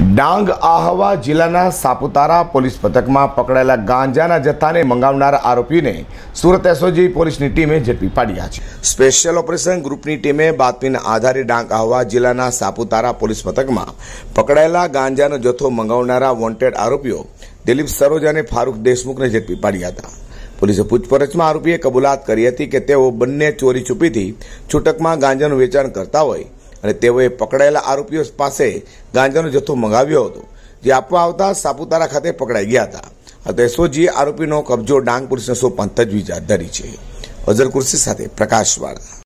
ડાંગ આહવા જિલ્લાના સાપુતારા પોલીસ પથકમાં પકડાયેલા ગાંજાના જથ્થાને મંગાવનારા આરોપીને સુરત એસઓજી પોલીસની ટીમે ઝડપી પાડ્યા છે સ્પેશિયલ ઓપરેશન ગ્રુપની ટીમે બાતમીના આધારે ડાંગ આહવા જિલ્લાના સાપુતારા પોલીસ પથકમાં પકડાયેલા ગાંજાનો જથ્થો મંગાવનારા વોન્ટેડ આરોપીઓ દિલીપ સરોજ અને ફારૂક દેશમુખને ઝડપી પાડ્યા હતા પોલીસે પૂછપરછમાં આરોપીએ કબૂલાત કરી હતી કે તેઓ બંને ચોરી છુપીથી છૂટકમાં ગાંજાનું વેચાણ કરતા હોય અને તેઓએ પકડાયેલા આરોપીઓ પાસે ગાંજાનો જથ્થો મંગાવ્યો હતો જે આપવા આવતા સાપુતારા ખાતે પકડાઈ ગયા હતા અત્યારે એસઓજીએ આરોપીનો કબજો ડાંગ પોલીસને સો તજવીજ હાથ ધરી છે અઝર કુર્સી સાથે પ્રકાશ વાળા